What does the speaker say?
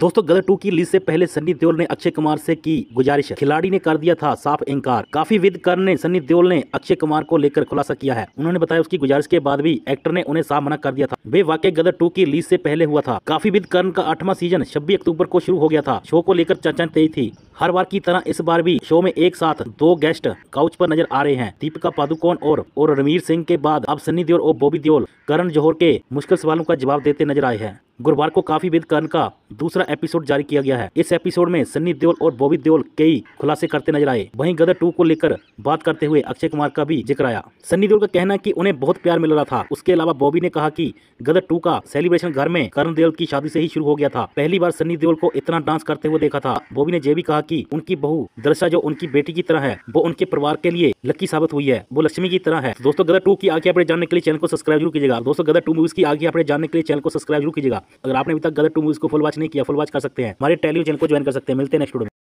दोस्तों गदर टू की रिलीज से पहले सन्नी देओल ने अक्षय कुमार से की गुजारिश खिलाड़ी ने कर दिया था साफ इंकार काफी विद करने ने सन्नी देओल ने अक्षय कुमार को लेकर खुलासा किया है उन्होंने बताया उसकी गुजारिश के बाद भी एक्टर ने उन्हें साफ मना कर दिया था वे वाकई गदर टू की रिलीज से पहले हुआ था काफी विद कर्न का आठवां सीजन छब्बीस अक्टूबर को शुरू हो गया था शो को लेकर चर्चा तेज थी हर बार की तरह इस बार भी शो में एक साथ दो गेस्ट काउच पर नजर आ रहे हैं दीपिका पादुकोण और और रणवीर सिंह के बाद अब सन्नी देओल और बॉबी देओल करण जौहर के मुश्किल सवालों का जवाब देते नजर आए हैं गुरुवार को काफी विद करण का दूसरा एपिसोड जारी किया गया है इस एपिसोड में सन्नी देओल और बॉबी देओल कई खुलासे करते नजर आए वहीं गदर टू को लेकर बात करते हुए अक्षय कुमार का भी जिक्र आया सन्नी देओल का कहना है कि उन्हें बहुत प्यार मिल रहा था उसके अलावा बॉबी ने कहा कि गदर टू का सेलिब्रेशन घर में करण देओल की शादी से ही शुरू हो गया था पहली बार सन्नी देओल को इतना डांस करते हुए देखा था बॉबी ने यह भी कहा कि उनकी बहू दर्शा जो उनकी बेटी की तरह है वो उनके परिवार के लिए लकी साबित हुई है वो लक्ष्मी की तरह है दोस्तों गदर टू की आगे अपने जानने के लिए चैनल को सब्सक्राइब जरूर कीजिएगा दोस्तों गदर टू मूवीज की आगे अपने जानने के लिए चैनल को सब्सक्राइब जरूर कीजिएगा अगर आपने अभी तक गदर टू मूवीज को फुल वॉच नहीं किया फुल वॉच कर सकते हैं हमारे टेलीव चैनल को ज्वाइन कर सकते हैं मिलते हैं नेक्स्ट वीडियो